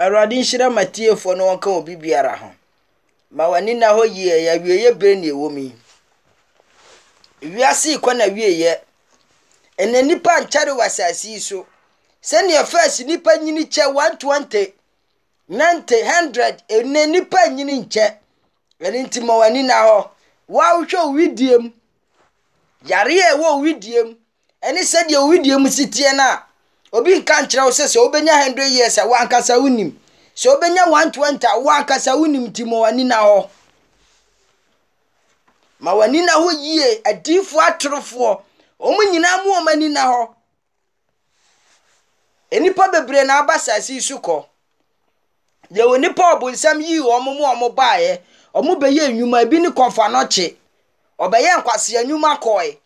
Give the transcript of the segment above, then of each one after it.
awurade nhyira matiefoɔ no wɔnka obi biara ho ma w'ani na hɔ yie yɛawieɛ bere na ɛwɔ mu yi wiase kɔ na wieɛ ɛnɛ nnipa nkyɛre wɔ asase yi so sɛnea fɛs nnipa nyini kyɛ 120 90 100 ɛnɛ nnipa nyini nkyɛ ɛno nti ma w'ani na hɔ woahwɛ owidie mu yareɛ ɛwɔ owidie ɛne sɛdeɛ owidie si teɛ no a obi nka nkyerɛ wo sɛ sɛ wobɛnya 100 years a woankasa wonim sɛ wobɛnya 120 a woankasa wonim nti ma w'ani na hɔ ma w'ani na hɔ yie adiifoɔ atorofoɔ wɔn nyinaa mu wɔn ani na hɔ nnipa bebree na aba asase so kɔ deɛ bụ nipa ɔbonsam yii wɔn mu wɔn baeɛ wɔn bɛyɛ nnwuma ebi ne n'ɔkye ɔbɛyɛ nkwasi nnwuma kɔɛ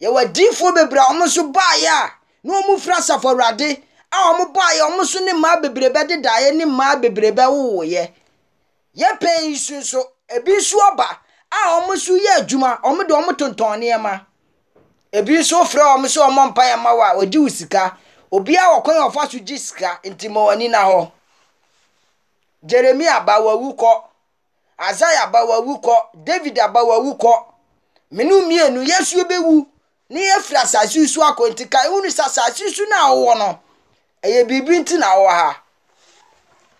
adiifoɔ bebree a wɔn nso baeɛ na wɔn fira asafo awurade a wɔn bɔ ayɛ wɔn nso ne mmaa bebree bɛ deda ayɛ ne mmaa bebree bɛ wowo yɛ yɛpɛ yi so nso ebi nso ɔba a wɔn nso yɛ adwuma wɔn de wɔn tontɔn nneɛma ebi nso fira wɔn sɛ wɔn mpa yɛ mma wa a wɔgye wɔ sika obiara wɔ kwan yɛ ɔfa so gye sika nti ma wɔn ani na hɔ jeremia abawawu kɔ azaya abawawu kɔ david abawawu kɔ menu mmienu yɛsuo bɛwu. n'ihe firi asase usu akọ nti ka ihunu sị asase usu na awụwọ no ɛyɛ biribi nti na awɔ ha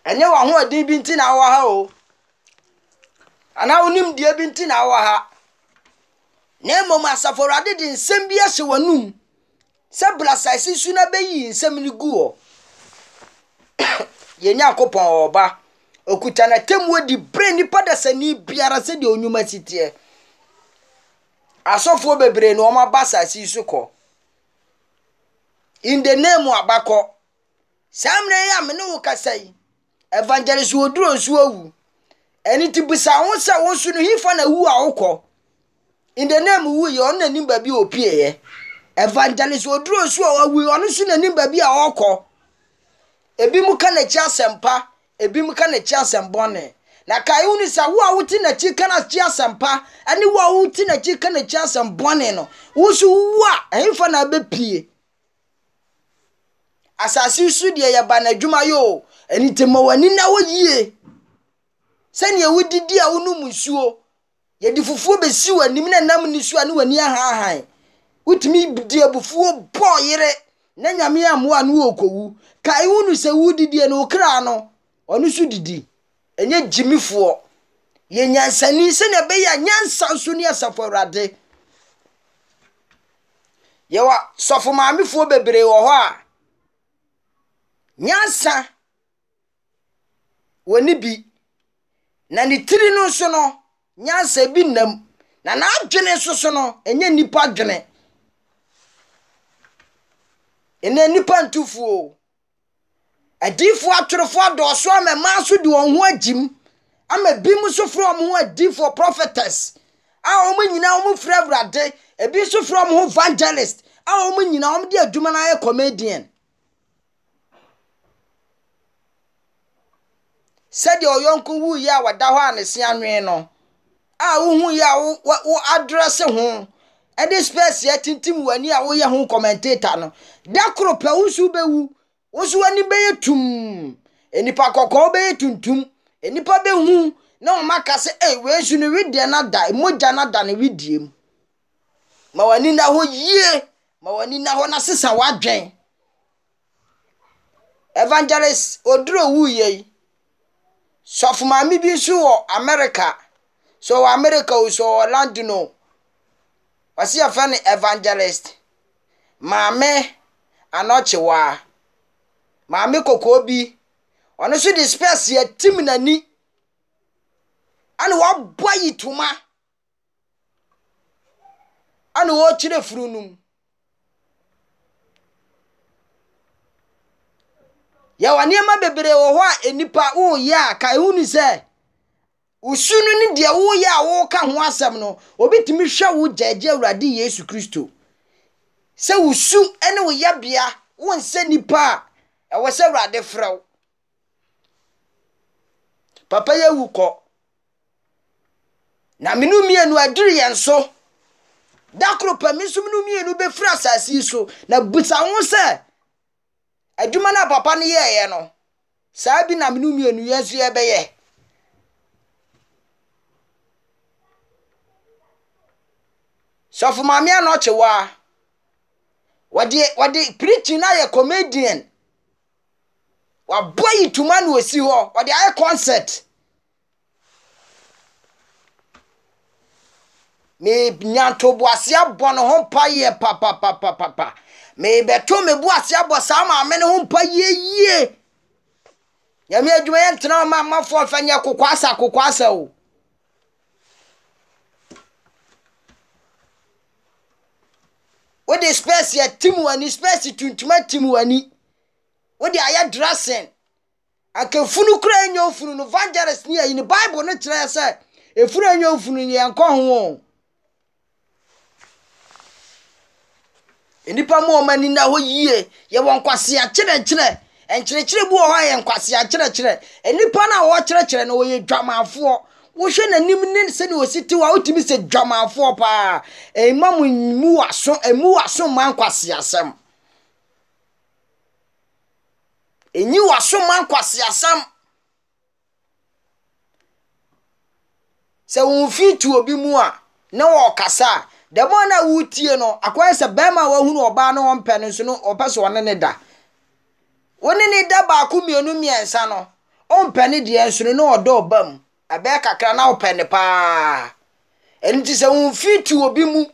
ɛnyɛ wɔahoɔden bi nti na awɔ ha o anaghị anaa onimdeɛ bi nti na awɔ ha na mmom asafo awurade de nsɛm bi ahyɛ w'anum sɛ brasase su na bɛyi nsɛm no gu hɔ yɛn nyankopɔn ɔba okuta na temmuo di bere nipa dasani biara sɛdeɛ onwuma si teɛ asɔfoɔ bebree na wɔn aba asase yi so kɔ in the name abakɔ saa mmerɛ yi a mene wo kasa yi evangelist oduro nso awu ɛne ti bisa ho sɛ wo nso no hifa na wu a wokɔ in the wu yɛ ɔno n'anim baabi opieɛ evangelist oduro nso a wawu ɔno nso n'anim baabi a ɔkɔ ebi mu ka n'akyi asɛmpa ebi mu ka n'akyi asɛmbɔne. na kae wo ne sɛ wo a wote n'akyi ka no akyi asɛmpa ne wo a wote n'akyi ka n'akyi asɛm bɔne no wo so wowu a ɛhemfa na abɛpie asase so deɛ yɛba n'adwuma yɛ o ɛni te ma w'ani na wo yie sɛnea wodidi a wonom nsuo yɛde fufuo bɛsi w'anim na nam ne so a ne w'ani ahaahan wotumi di abufuo bɔ yere na nyame amoa no wɔkɔwu kae wo no sɛ no kra no ɔno so didi ɛnyɛ gyimifoɔ yɛ nyansani sɛnea ɛbɛyɛ a nyansa nso ne asafo awurade yɛwɔ sɔfo maamefoɔ bebree wɔ hɔ a nyansa wɔ bi na ne tiri no nso no nyansa bi nam na n'adwene nso so no ɛnyɛ nipa dwene ɛnɛ nipa ntufuo adiifoɔ atworofoɔ adɔɔso ama mmaa nso de wɔn ho agyi ama bi nso frɛ wɔn ho prophetess a wɔn nyinaa wɔn frɛ awurade ebi nso wɔn ho evangelist a wɔn nyinaa wɔn de adwuma no ayɛ comedian sɛdeɛ ɔyɔnko a wɔda hɔ a a wohu a wo adrɛse ho ɛde yɛ a woyɛ ho commentator no pɛ woso w'ani bɛyɛ tum enipa kɔkɔɔ bɛyɛ tuntum enipa hu na wɔn aka sɛ ɛ wei nso no wedeɛ no ada mogya no ada no wedeɛ mu ma w'ani na hɔ yie ma w'ani na hɔ na sesa w'adwɛn evangelist oduro wuyɛ yi sɔfo maame bi nso wɔ america so wɔ america o so wɔ london o wɔsi yɛfɛ evangelist maame anɔkyewa. maame kɔkɔɔ bi ɔno nso de space yɛ tim n'ani ɛna wabɔ ayi toma ɛna wɔrekyerɛ furu no mu yɛwɔ nneɛma bebree wɔ hɔ a nipa wɔreyɛ a ka ihu ni sɛ osu no ne deɛ wɔreyɛ a wɔreka ho asɛm no obi tumi hwɛ wo gyɛgye awurade yesu kristo sɛ osu ne wo yɛbea wɔn nsa nipa a. ɛwɔ sɛ awurade papa yi awu kɔ na menu mmienu aduru yɛn so da nso menu mmienu bɛfiri asase yi so na busa ho sɛ adwuma no a papa no yɛɛyɛ no saa bi na menu mmienu yɛn nso yɛbɛyɛ sɔfo maame a na wɔ a wɔde wɔde no ayɛ comedian wabɔ yi tuma na osi hɔ ɔde ayɛ concert me nyantoboase abɔ ne ho mpa yɛ papapapapa mebɛto me bu ase abɔ saa maame ne ho mpa yie yie nyame adwuma yɛ ntena ma mafoɔ fɛ nyɛ kokoasa kokoasa o wode spɛs yɛ tim w'ani spɛs tuntuma tim w'ani wode ayɛ dressing akefunu kura enyo funu no vangelis ni ayi ni bible no kyerɛ sɛ efunu enyo funu yɛn nkɔ ho o nipa mu wɔn ani na hɔ yie yɛwɔ nkwasia kyerɛkyerɛ nkyerɛkyerɛ bi wɔ hɔ a yɛ nkwasia kyerɛkyerɛ nipa na a wɔkyerɛkyerɛ no wɔyɛ dwamanfoɔ wohwɛ n'anim ne sɛne osi te wa wotumi sɛ dwamanfoɔ paa ema mu mu waso emu waso mma nkwasia sɛm. ɛnyi w'asoma nkwaseasɛm sɛ fi tuo bi mu a na wɔɔkasa a dɛm a na wotie no akɔyɛ sɛ bɛrima a wahunu ɔbaa na ɔmpɛ no nso no ɔpɛ sɛ ɔne ne da wone ne da baako mmienu mmiɛnsa no ɔmpɛ ne deɛ nso no na ɔda ɔba mu ɛbɛyɛ kakra na ɔpɛ ne paa ɛno nti sɛ womfi tuo bi mu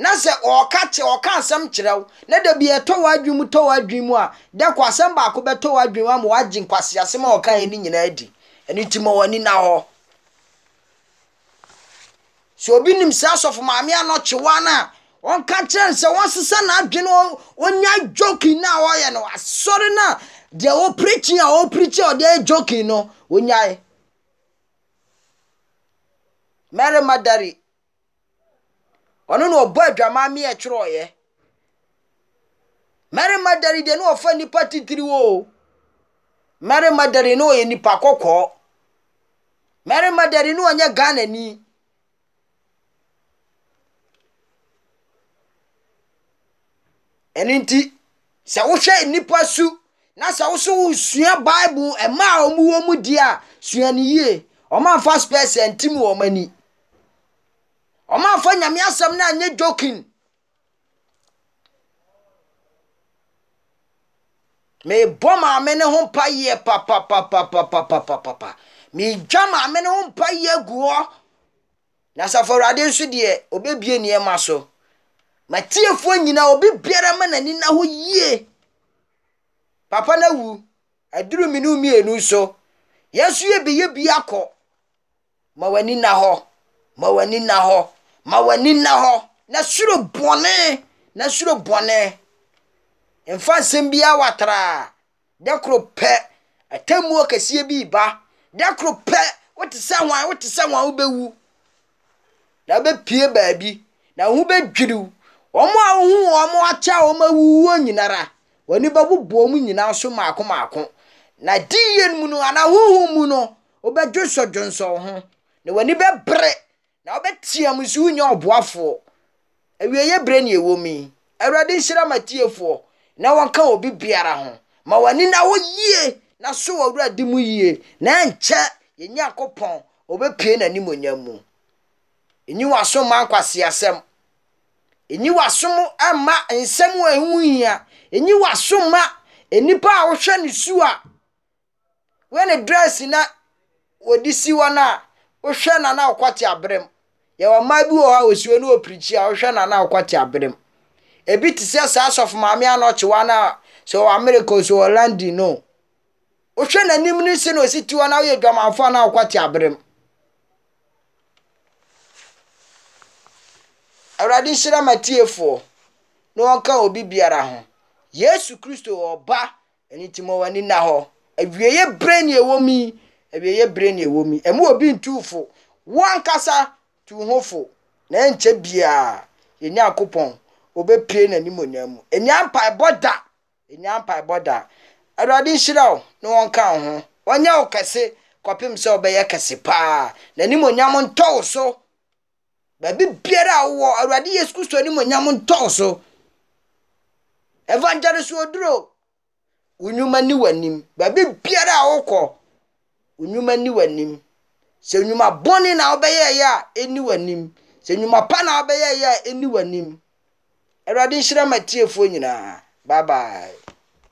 na sɛ ɔka kye ɔka asɛm kyerɛ wo na da bi ɛtɔ w'adwin mu tɔ w'adwin mu a dɛ kɔ asɛm baako bɛtɔ w'adwin mu ama w'agye nkwaseasɛm a ɔka yɛ ne nyinaa di ɛno nti ma w'ani na hɔ sɛ obi nim sɛ asɔfo maame anɔkye wa no a ɔnka kyerɛ no sɛ wɔnsesa n'adwene ɔnya joking no a ɔyɛ no asɔre no a deɛ ɔpirikyi a ɔpirikyi a ɔde yɛ joking no ɔnyae mary madari ɔno na ɔbɔ adwamaame ɛtwerɛɔyɛ mmarima dari deɛ na ɔfa nipa titiri o mmarima dari na ɔyɛ nipa kɔkɔɔ mmarima dari na ɔnyɛ ghana ni ɛno nti sɛ wohwɛ nipa su na sɛ woso wosua bible ɛma a ɔmo wɔ mu di a sua no yie ɔma mfa spɛs ɛntim wɔ ani. ɔmanfo nyame asɛm no anyɛ joking mebɔ maame ne ho mpa yie papapapapapapapa medwa maame ne ho mpa yie gu hɔ na asafo awurade nso deɛ obɛbie nneɛma so matiefoɔ nyinaa obi biara ma n'ani na ho yie papa no awu aduru mmienu mmienu so yɛn nso yɛ bi yɛ bi akɔ ma w'ani na hɔ ma w'ani na hɔ ma w'ani nna hɔ na soro bɔne na soro bɔne mfa nsɛm biara watraa dɛ koro pɛ atammuo kɛseɛ bi ba dɛ koro pɛ wote sɛ hwan wote sɛ hwan wobɛwu na wobɛpie baabi na wo ho bɛdwiriw wɔn a wohu wɔn akyɛ a wɔn awuwuo nyinara wɔn bɛbobɔ mu nyinaa so maako maako na diiye mu no anaa huhu mu no wobɛdwosɔdwosɔ ho na wɔn bɛbrɛ na wobɛtea mu so wonya ɔboafoɔ awieyɛ berɛ ne ɛwɔ mu yi awurade nhyira ma tiefoɔ na wɔnka obi biara ho ma w'ani na wo yie na so wɔ awurade mu yie na ɛnkyɛ yɛn nyankopɔn ɔbɛpie n'animonyam mu ɛnyi w'aso ma nkwaseasɛm ɛnyi w'aso mu ama nsɛm a ɛho hia ɛnyi w'aso ma nnipa a wohwɛ ne su a wɔne dress na wɔde si wɔn a wohwɛ nana ɔkwate aberɛm yɛwɔ mmaa bi wɔ hɔ a wɔsiwɔ ne wɔpirikyi a wohwɛ nana ɔkwate aberɛm ebi te sɛ saa asɔfo maame a na ɔkye wa na a sɛ ɔwɔ amerika sɛ ɔwɔ london no wohwɛ n'anim no si na osi tiwa na woyɛ dwamanfo a na ɔkwate aberɛm awurade nhyira ma tiefoɔ na wɔnka obi biara ho yesu kristo ɔba ɛno nti ma wɔani na hɔ awieɛ berɛ ne ɛwɔ mu yi ebi yɛ bire na ɛwɔ mu ɛmu obi ntu fo wɔn ankasa tu ho fo na ɛnkyɛ biara yɛn nyɛ akopɔn obɛpie n'anim onyam mu enya mpaebɔ da enya mpaebɔ da awurade nhyira wo na wɔn ka wo ho wɔnyɛ wo kɛse kɔpem sɛ wɔbɛyɛ kɛse paa n'anim onyam ntɔ so baabi biara a wowɔ awurade yesu kristo anim onyam ntɔ so evangelist oduro wo nnwuma ni w'anim baabi biara a wokɔ nnwuma ni w'anim sɛ nnwuma bɔne na wobɛyɛɛyɛ a ɛni w'anim sɛ nnwuma pa na wobɛyɛɛyɛ a ɛni w'anim awurade nhyira ma tiefoɔ nyinaa bye bye